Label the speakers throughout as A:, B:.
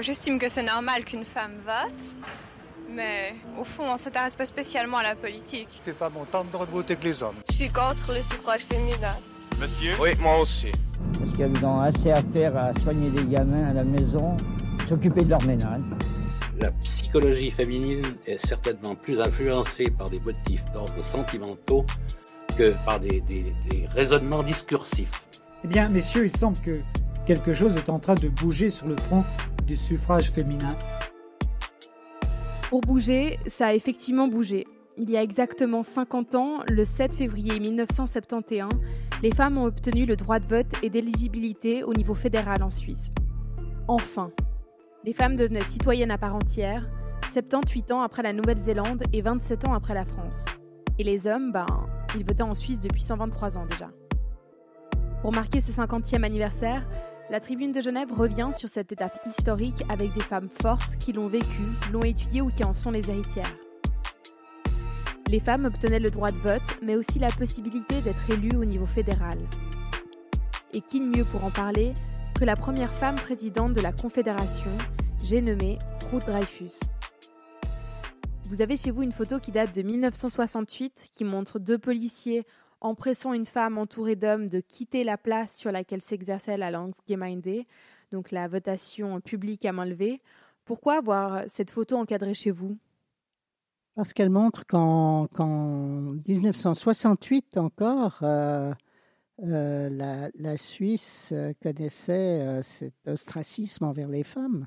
A: j'estime que c'est normal qu'une femme vote, mais au fond, on ne s'intéresse pas spécialement à la politique.
B: Les femmes ont tant de droits de voter que les hommes.
A: Je suis contre le suffrage féminin.
B: Monsieur Oui, moi aussi. Parce qu'elles ont assez à faire à soigner des gamins à la maison, s'occuper de leur ménage. La psychologie féminine est certainement plus
A: influencée par des motifs d'ordre sentimentaux que par des, des raisonnements
B: discursifs. Eh bien, messieurs, il semble que Quelque chose est en train de bouger sur le front du suffrage féminin.
A: Pour bouger, ça a effectivement bougé. Il y a exactement 50 ans, le 7 février 1971, les femmes ont obtenu le droit de vote et d'éligibilité au niveau fédéral en Suisse. Enfin, les femmes devenaient citoyennes à part entière, 78 ans après la Nouvelle-Zélande et 27 ans après la France. Et les hommes, ben, ils votaient en Suisse depuis 123 ans déjà. Pour marquer ce 50e anniversaire, la Tribune de Genève revient sur cette étape historique avec des femmes fortes qui l'ont vécue, l'ont étudiée ou qui en sont les héritières. Les femmes obtenaient le droit de vote, mais aussi la possibilité d'être élues au niveau fédéral. Et qui de mieux pour en parler que la première femme présidente de la Confédération, j'ai nommé Ruth Dreyfus. Vous avez chez vous une photo qui date de 1968 qui montre deux policiers en pressant une femme entourée d'hommes de quitter la place sur laquelle s'exerçait la langue Landsgemeinde, donc la votation publique à main levée. Pourquoi avoir cette photo encadrée chez vous
B: Parce qu'elle montre qu'en 1968 encore, euh, euh, la, Suisse euh, connaissait cet ostracisme envers les femmes.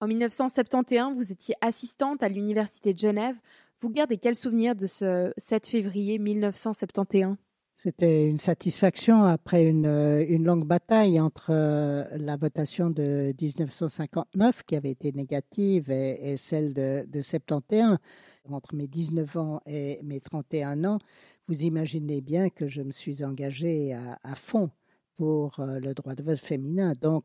A: En 1971, vous étiez assistante à l'Université de Genève. Vous gardez quel souvenir de ce 7 février 1971
B: c'était une satisfaction après une, euh, longue bataille entre euh, la votation de 1959, qui avait été négative, et, celle de, de 71 entre mes 19 ans et mes 31 ans, vous imaginez bien que je me suis engagée à, à fond pour euh, le droit de vote féminin. Donc,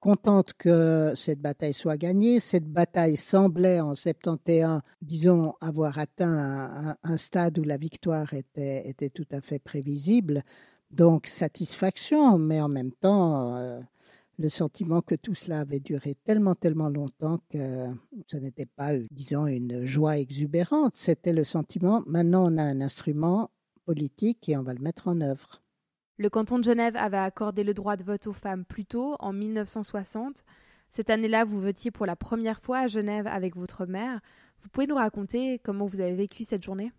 B: contente que cette bataille soit gagnée. Cette bataille semblait en 71, disons, avoir atteint un, stade où la victoire était, tout à fait prévisible. Donc satisfaction, mais en même temps euh, le sentiment que tout cela avait duré tellement, tellement longtemps que ce n'était pas, disons, une joie exubérante. C'était le sentiment, maintenant on a un instrument politique et on va le mettre en œuvre.
A: Le canton de Genève avait accordé le droit de vote aux femmes plus tôt, en 1960. Cette année-là, vous votiez pour la première fois à Genève avec votre mère. Vous pouvez nous raconter comment vous avez vécu cette journée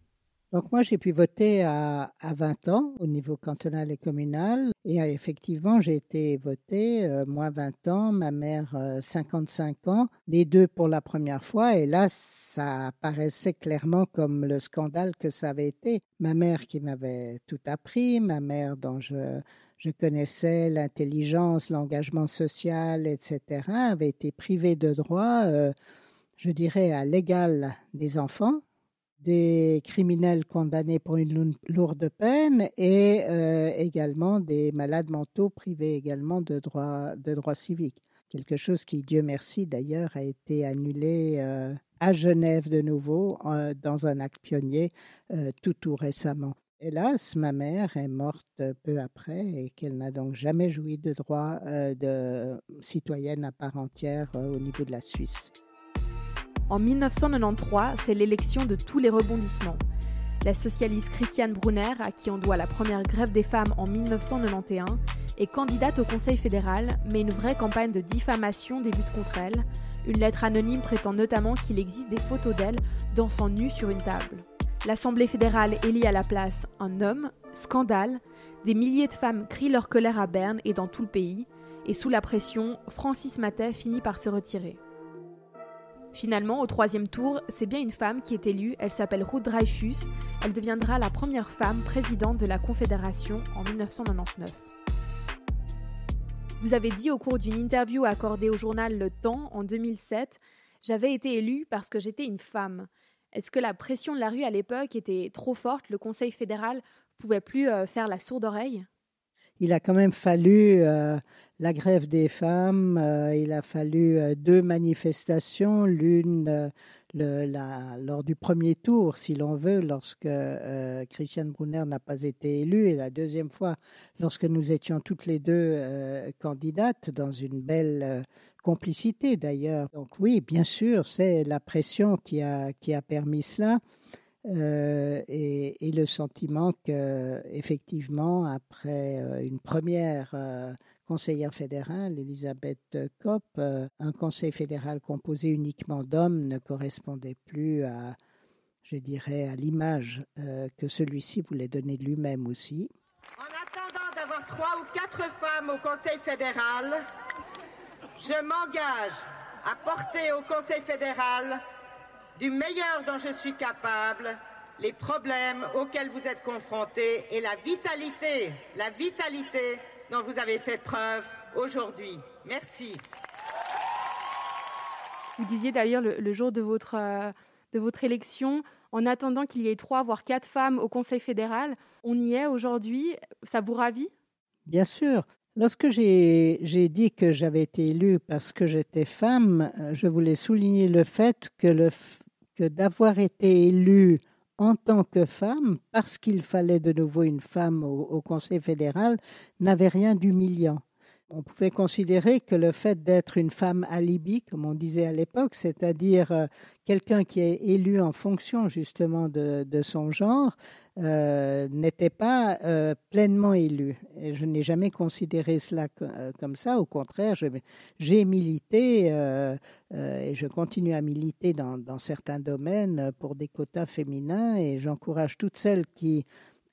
B: donc moi, j'ai pu voter à, 20 ans au niveau cantonal et communal. Et euh, effectivement, j'ai été votée, euh, moi 20 ans, ma mère 55 euh, ans, les deux pour la première fois. Et là, ça paraissait clairement comme le scandale que ça avait été. Ma mère qui m'avait tout appris, ma mère dont je, je connaissais l'intelligence, l'engagement social, etc., avait été privée de droit, je dirais, à l'égal des enfants des criminels condamnés pour une lourde peine et euh, également des malades mentaux privés également de droits de droit civiques. Quelque chose qui, Dieu merci d'ailleurs, a été annulé euh, à Genève de nouveau euh, dans un acte pionnier tout tout récemment. Hélas, ma mère est morte peu après et qu'elle n'a donc jamais joui de droits de citoyenne à part entière au niveau de la Suisse.
A: En 1993, c'est l'élection de tous les rebondissements. La socialiste Christiane Brunner, à qui on doit la première grève des femmes en 1991, est candidate au Conseil fédéral, mais une vraie campagne de diffamation débute contre elle. Une lettre anonyme prétend notamment qu'il existe des photos d'elle dansant nue sur une table. L'Assemblée fédérale élit à la place un homme, scandale, des milliers de femmes crient leur colère à Berne et dans tout le pays, et sous la pression, Francis Matet finit par se retirer. Finalement, au troisième tour, c'est bien une femme qui est élue, elle s'appelle Ruth Dreyfus, elle deviendra la première femme présidente de la Confédération en 1999. Vous avez dit au cours d'une interview accordée au journal Le Temps en 2007, J'avais été élue parce que j'étais une femme. Est-ce que la pression de la rue à l'époque était trop forte Le Conseil fédéral pouvait plus euh, faire la sourde oreille
B: il a quand même fallu euh, la grève des femmes, euh, il a fallu euh, deux manifestations, l'une lors du premier tour, si l'on veut, lorsque Christiane Brunner n'a pas été élue, et la deuxième fois, lorsque nous étions toutes les deux candidates dans une belle complicité d'ailleurs. Donc oui, bien sûr, c'est la pression qui a, qui a permis cela. Euh, et, le sentiment que effectivement après euh, une première euh, conseillère fédérale, Elisabeth Kopp, un conseil fédéral composé uniquement d'hommes ne correspondait plus à, je dirais, à l'image que celui-ci voulait donner lui-même aussi. En attendant d'avoir trois ou quatre femmes au conseil fédéral, je m'engage à porter au conseil fédéral du meilleur dont je suis capable, les problèmes auxquels vous êtes confrontés et la vitalité, la vitalité dont vous avez fait preuve aujourd'hui. Merci.
A: Vous disiez d'ailleurs le, jour de votre, euh, de votre élection, en attendant qu'il y ait trois, voire quatre femmes au Conseil fédéral, on y est aujourd'hui. Ça vous ravit
B: Bien sûr. Lorsque j'ai dit que j'avais été élue parce que j'étais femme, euh, je voulais souligner le fait que le, que d'avoir été élue en tant que femme, parce qu'il fallait de nouveau une femme au, au Conseil fédéral, n'avait rien d'humiliant. On pouvait considérer que le fait d'être une femme alibi, comme on disait à l'époque, c'est-à-dire euh, quelqu'un qui est élu en fonction justement de, son genre, euh, n'était pas euh, pleinement élu. Et je n'ai jamais considéré cela comme ça. Au contraire, j'ai milité et je continue à militer dans certains domaines pour des quotas féminins et j'encourage toutes celles qui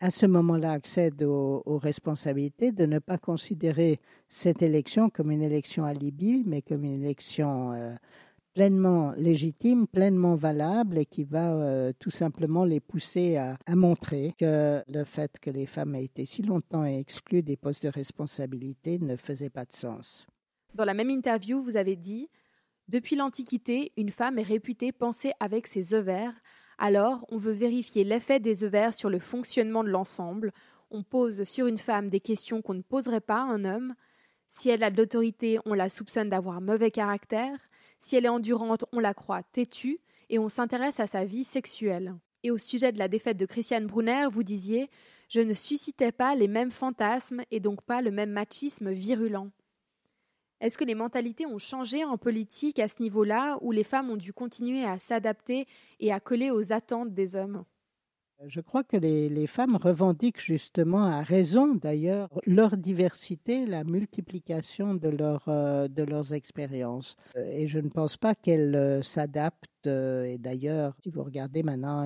B: à ce moment-là, accède aux, responsabilités de ne pas considérer cette élection comme une élection à mais comme une élection euh, pleinement légitime, pleinement valable et qui va euh, tout simplement les pousser à, à, montrer que le fait que les femmes aient été si longtemps exclues des postes de responsabilité ne faisait pas de sens.
A: Dans la même interview, vous avez dit Depuis l'Antiquité, une femme est réputée penser avec ses ovaires, alors, on veut vérifier l'effet des ovaires sur le fonctionnement de l'ensemble, on pose sur une femme des questions qu'on ne poserait pas à un homme, si elle a de l'autorité, on la soupçonne d'avoir mauvais caractère, si elle est endurante, on la croit têtue, et on s'intéresse à sa vie sexuelle. Et au sujet de la défaite de Christiane Brunner, vous disiez Je ne suscitais pas les mêmes fantasmes et donc pas le même machisme virulent. Est-ce que les mentalités ont changé en politique à ce niveau-là, où les femmes ont dû continuer à s'adapter et à coller aux attentes des hommes
B: je crois que les, femmes revendiquent justement, à raison d'ailleurs, leur diversité, la multiplication de, leur, euh, de leurs expériences. Euh, et je ne pense pas qu'elles euh, s'adaptent. et d'ailleurs, si vous regardez maintenant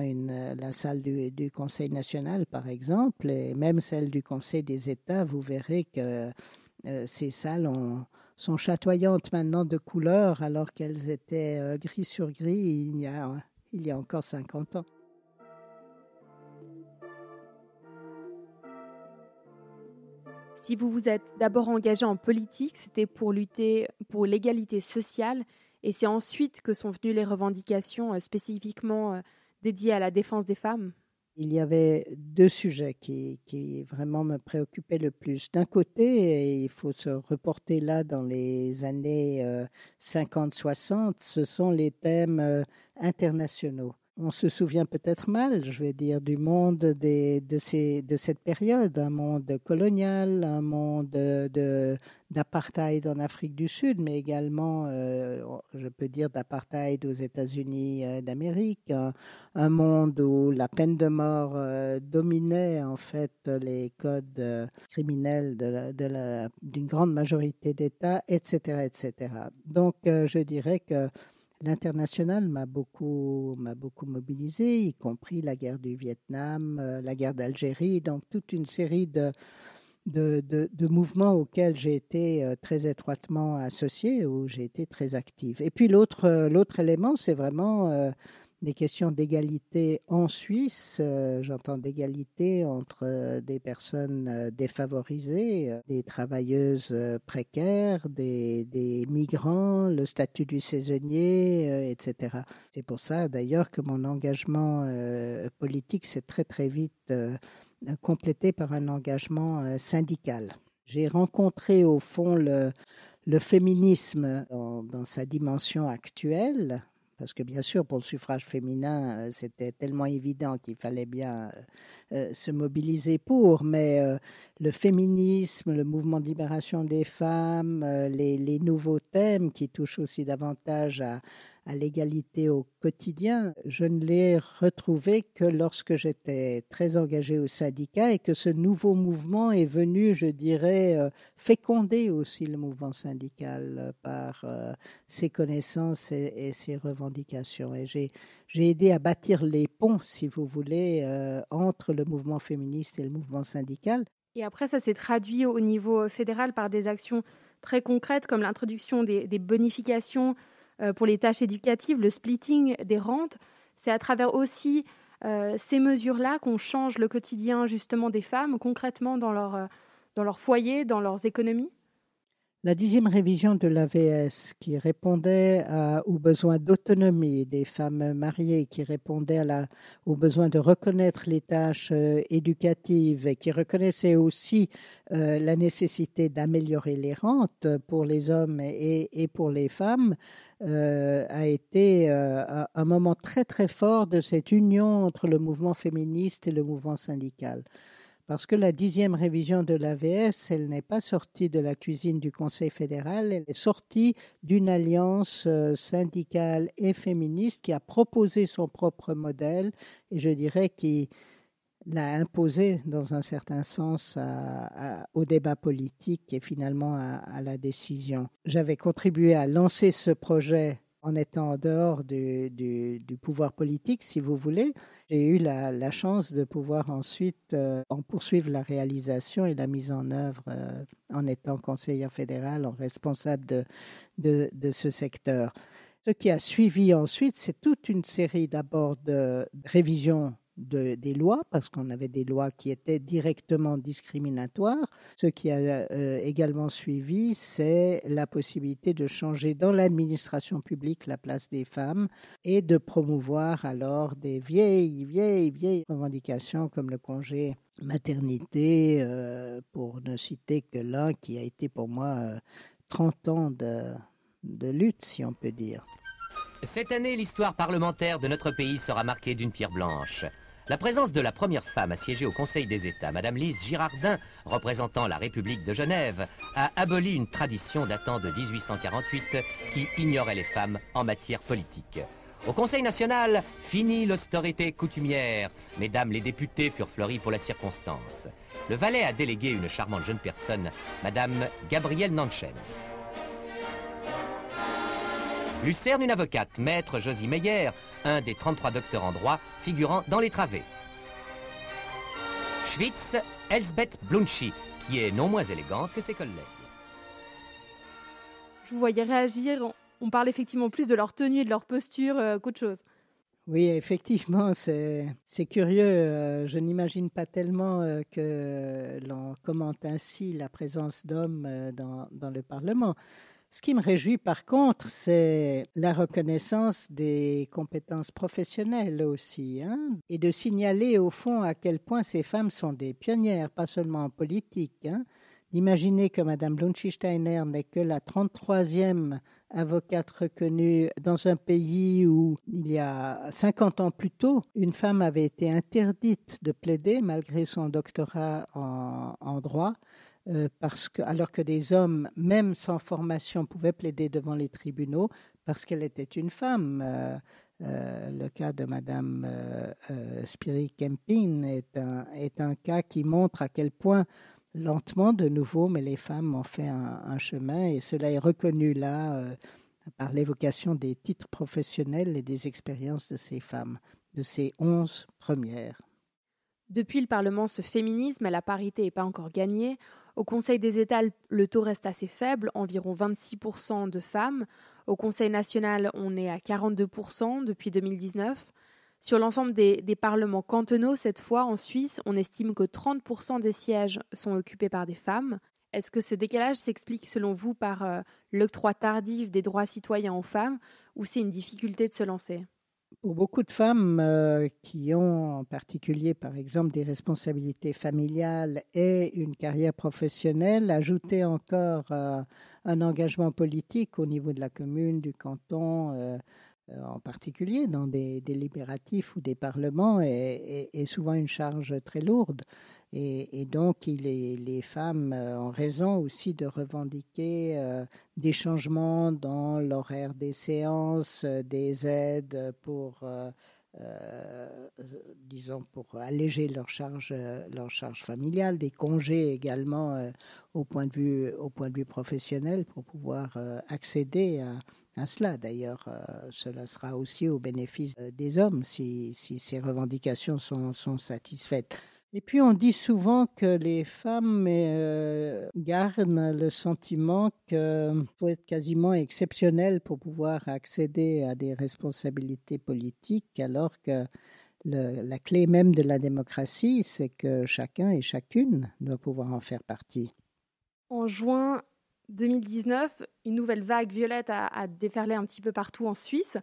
B: la salle du, Conseil national, par exemple, et même celle du Conseil des États, vous verrez que ces salles ont sont chatoyantes maintenant de couleur alors qu'elles étaient euh, gris sur gris il y a, il y a encore 50 ans.
A: Si vous vous êtes d'abord engagé en politique, c'était pour lutter pour l'égalité sociale, et c'est ensuite que sont venues les revendications euh, spécifiquement euh, dédiées à la défense des
B: femmes il y avait deux sujets qui, vraiment me préoccupaient le plus. D'un côté, et il faut se reporter là dans les années 50-60, euh, ce sont les thèmes euh, internationaux on se souvient peut-être mal, je veux dire, du monde de, cette période, un monde colonial, un monde d'apartheid en Afrique du Sud, mais également, euh, je peux dire, d'apartheid aux États-Unis euh, d'Amérique, un, monde où la peine de mort euh, dominait en fait les codes criminels d'une grande majorité d'États, etc., etc. Donc, je dirais que L'international m'a beaucoup, m'a beaucoup mobilisé, y compris la guerre du Vietnam, euh, la guerre d'Algérie, donc toute une série de, de, mouvements auxquels j'ai été euh, très étroitement associée, où j'ai été très active. Et puis l'autre, euh, l'autre élément, c'est vraiment des questions d'égalité en Suisse. Euh, j'entends d'égalité entre euh, des personnes euh, défavorisées, des travailleuses précaires, des, migrants, le statut du saisonnier, etc. C'est pour ça d'ailleurs que mon engagement politique s'est très très vite complété par un engagement syndical. J'ai rencontré au fond le, féminisme dans, sa dimension actuelle parce que bien sûr, pour le suffrage féminin, euh, c'était tellement évident qu'il fallait bien euh, euh, se mobiliser pour, mais le féminisme, le mouvement de libération des femmes, les, les nouveaux thèmes qui touchent aussi davantage à à l'égalité au quotidien, je ne l'ai retrouvé que lorsque j'étais très engagée au syndicat et que ce nouveau mouvement est venu, je dirais, euh, féconder aussi le mouvement syndical euh, par euh, ses connaissances et, ses revendications. Et j'ai, aidé à bâtir les ponts, si vous voulez, entre le mouvement féministe et le mouvement syndical.
A: Et après, ça s'est traduit au niveau fédéral par des actions très concrètes comme l'introduction des bonifications euh, pour les tâches éducatives, le splitting des rentes. C'est à travers aussi euh, ces mesures-là qu'on change le quotidien justement des femmes concrètement dans leur, euh, dans leur foyer, dans leurs économies
B: la dixième révision de l'AVS qui répondait aux besoins d'autonomie des femmes mariées, qui répondait au besoin aux besoins de reconnaître les tâches euh, éducatives et qui reconnaissait aussi euh, la nécessité d'améliorer les rentes pour les hommes et, pour les femmes, euh, a été un moment très très fort de cette union entre le mouvement féministe et le mouvement syndical parce que la dixième révision de l'AVS, elle n'est pas sortie de la cuisine du Conseil fédéral, elle est sortie d'une alliance euh, syndicale et féministe qui a proposé son propre modèle et je dirais qui l'a imposé dans un certain sens au débat politique et finalement à la décision. J'avais contribué à lancer ce projet en étant en dehors du, pouvoir politique, si vous voulez, j'ai eu la, chance de pouvoir ensuite euh, en poursuivre la réalisation et la mise en œuvre euh, en étant conseillère fédérale, en responsable de, de ce secteur. Ce qui a suivi ensuite, c'est toute une série d'abord de révisions des lois, parce qu'on avait des lois qui étaient directement discriminatoires. Ce qui a euh, également suivi, c'est la possibilité de changer dans l'administration publique la place des femmes et de promouvoir alors des vieilles, vieilles, vieilles revendications comme le congé maternité, euh, pour ne citer que l'un qui a été pour moi 30 euh, ans de lutte, si on peut dire. Cette année, l'histoire parlementaire de notre pays sera marquée d'une pierre blanche. La présence de la première femme à au Conseil des États, Madame Lise Girardin, représentant la République de Genève, a aboli une tradition datant de 1848 qui ignorait les femmes en matière politique. Au Conseil national, finit l'austérité coutumière. Mesdames les députés furent fleuries pour la circonstance. Le valet a délégué une charmante jeune personne, Madame Gabrielle Nanchen. Lucerne, une avocate, maître Josie Meyer, un des 33 docteurs en droit figurant dans les travées. Schwitz, Elsbeth Blunchy, qui est non moins élégante que ses collègues.
A: Je vous voyais réagir. On parle effectivement plus de leur tenue et de leur posture euh, qu'autre chose.
B: Oui, effectivement, c'est curieux. Euh, je n'imagine pas tellement euh, que l'on commente ainsi la présence d'hommes dans, le Parlement. Ce qui me réjouit par contre, c'est la reconnaissance des compétences professionnelles aussi, hein, et de signaler au fond à quel point ces femmes sont des pionnières, pas seulement en politique. Hein. Imaginez D'imaginer que Mme blunchy n'est que la 33e avocate reconnue dans un pays où, il y a 50 ans plus tôt, une femme avait été interdite de plaider malgré son doctorat en droit, euh, parce que, alors que des hommes, même sans formation, pouvaient plaider devant les tribunaux parce qu'elle était une femme. Euh, euh, le cas de Madame euh, Spiri Kempin est un, est un cas qui montre à quel point lentement, de nouveau, mais les femmes ont fait un, un chemin et cela est reconnu là par l'évocation des titres professionnels et des expériences de ces femmes, de ces onze premières.
A: Depuis le Parlement, ce féminisme à la parité n'est pas encore gagné. Au Conseil des États, le taux reste assez faible, environ 26% de femmes. Au Conseil national, on est à 42% depuis 2019. Sur l'ensemble des, parlements cantonaux, cette fois en Suisse, on estime que 30% des sièges sont occupés par des femmes. Est-ce que ce décalage s'explique selon vous par euh, l'octroi tardif des droits citoyens aux femmes ou c'est une difficulté de se lancer
B: pour beaucoup de femmes euh, qui ont en particulier, par exemple, des responsabilités familiales et une carrière professionnelle, ajouter encore euh, un engagement politique au niveau de la commune, du canton, euh, en particulier dans des délibératifs ou des parlements, est souvent une charge très lourde. Et, donc, les, femmes, euh, ont raison aussi de revendiquer euh, des changements dans l'horaire des séances, euh, des aides pour... disons pour alléger leur charge, familiale, des congés également au, point de vue, professionnel pour pouvoir accéder à, cela. D'ailleurs, cela sera aussi au bénéfice des hommes si, ces revendications sont satisfaites. Et puis on dit souvent que les femmes euh, gardent le sentiment qu'il faut être quasiment exceptionnel pour pouvoir accéder à des responsabilités politiques, alors que la clé même de la démocratie, c'est que chacun et chacune doit pouvoir en faire partie.
A: En juin 2019, une nouvelle vague violette a, déferlé un petit peu partout en Suisse.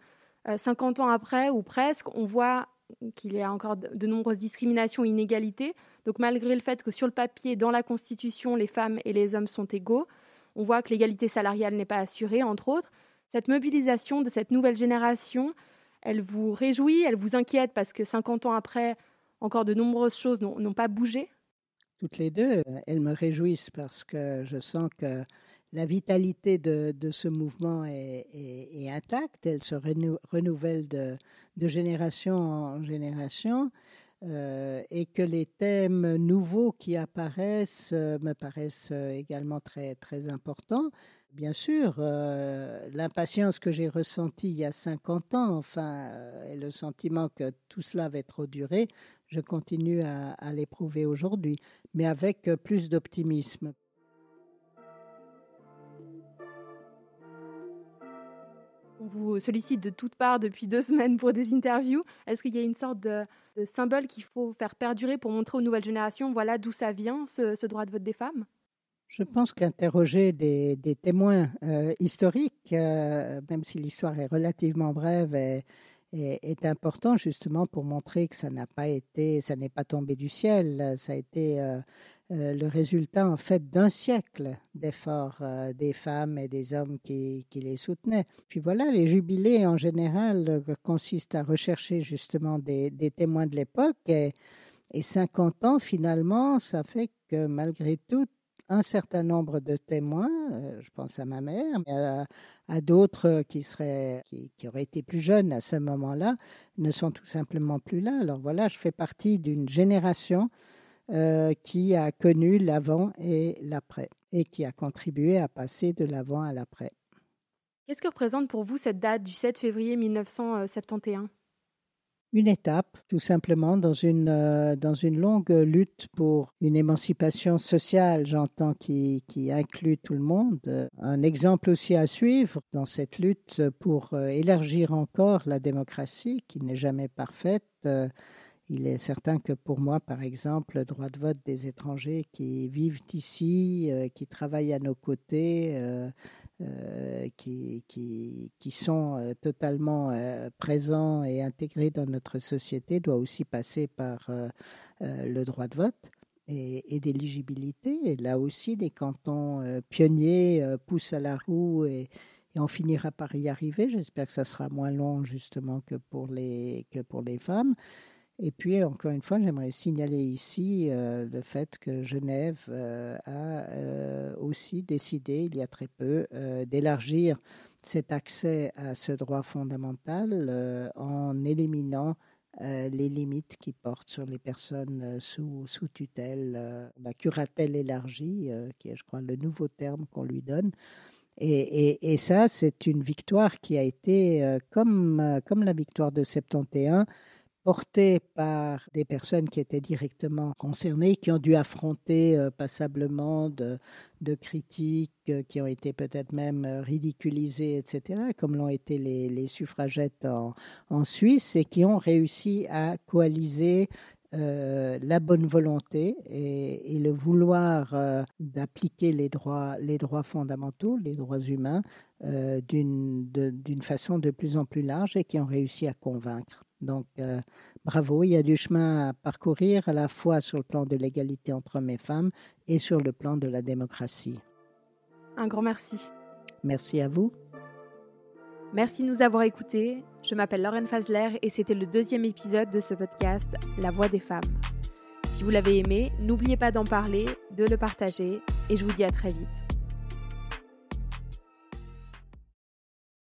A: 50 euh, ans après, ou presque, on voit qu'il y a encore de nombreuses discriminations et inégalités. Donc malgré le fait que sur le papier, dans la Constitution, les femmes et les hommes sont égaux, on voit que l'égalité salariale n'est pas assurée, entre autres. Cette mobilisation de cette nouvelle génération, elle vous réjouit, elle vous inquiète parce que 50 ans après, encore de nombreuses choses n'ont pas bougé
B: Toutes les deux, elles me réjouissent parce que je sens que la vitalité de, ce mouvement est, intacte, elle se renouvelle de, génération en génération, euh, et que les thèmes nouveaux qui apparaissent euh, me paraissent euh, également très, très importants. Bien sûr, l'impatience que j'ai ressentie il y a 50 ans, enfin, et le sentiment que tout cela avait trop duré, je continue à l'éprouver aujourd'hui, mais avec plus d'optimisme.
A: On vous sollicite de toutes parts depuis deux semaines pour des interviews. Est-ce qu'il y a une sorte de, symbole qu'il faut faire perdurer pour montrer aux nouvelles générations, voilà d'où ça vient, ce, droit de vote des femmes
B: Je pense qu'interroger des, témoins euh, historiques, euh, même si l'histoire est relativement brève et est, important justement pour montrer que ça n'a pas été, ça n'est pas tombé du ciel, ça a été euh, euh, le résultat en fait d'un siècle d'efforts euh, des femmes et des hommes qui, les soutenaient. Puis voilà, les jubilés en général consistent à rechercher justement des, témoins de l'époque et 50 ans finalement, ça fait que malgré tout, un certain nombre de témoins, euh, je pense à ma mère, mais à, d'autres qui, auraient été plus jeunes à ce moment-là, ne sont tout simplement plus là. Alors voilà, je fais partie d'une génération euh, qui a connu l'avant et l'après et qui a contribué à passer de l'avant à l'après.
A: Qu'est-ce que représente pour vous cette date du 7 février 1971
B: une étape, tout simplement, dans une, euh, dans une longue lutte pour une émancipation sociale, j'entends, qui, inclut tout le monde. Euh, un exemple aussi à suivre dans cette lutte pour euh, élargir encore la démocratie, qui n'est jamais parfaite. il est certain que pour moi, par exemple, le droit de vote des étrangers qui vivent ici, qui travaillent à nos côtés, euh, qui, qui, qui, sont euh, totalement euh, présents et intégrés dans notre société doit aussi passer par le droit de vote et, et Là aussi, des cantons pionniers poussent à la roue et, et, on finira par y arriver. J'espère que ça sera moins long justement que pour les, que pour les femmes. Et puis, encore une fois, j'aimerais signaler ici euh, le fait que Genève euh, a euh, aussi décidé, il y a très peu, d'élargir cet accès à ce droit fondamental en éliminant les limites qui portent sur les personnes sous, sous tutelle, la curatelle élargie, qui est, je crois, le nouveau terme qu'on lui donne. Et, et ça, c'est une victoire qui a été, comme, comme la victoire de 71, portés par des personnes qui étaient directement concernées, qui ont dû affronter euh, passablement de, critiques, euh, qui ont été peut-être même euh, ridiculisées, etc., comme l'ont été les, suffragettes en, Suisse, et qui ont réussi à coaliser la bonne volonté et, le vouloir d'appliquer les droits, les droits fondamentaux, les droits humains, d'une façon de plus en plus large et qui ont réussi à convaincre. Donc, euh, bravo, il y a du chemin à parcourir à la fois sur le plan de l'égalité entre hommes et femmes et sur le plan de la démocratie.
A: Un grand merci.
B: Merci à vous.
A: Merci de nous avoir écoutés. Je m'appelle Lauren Fazler et c'était le deuxième épisode de ce podcast La Voix des femmes. Si vous l'avez aimé, n'oubliez pas d'en parler, de le partager et je vous dis à très vite.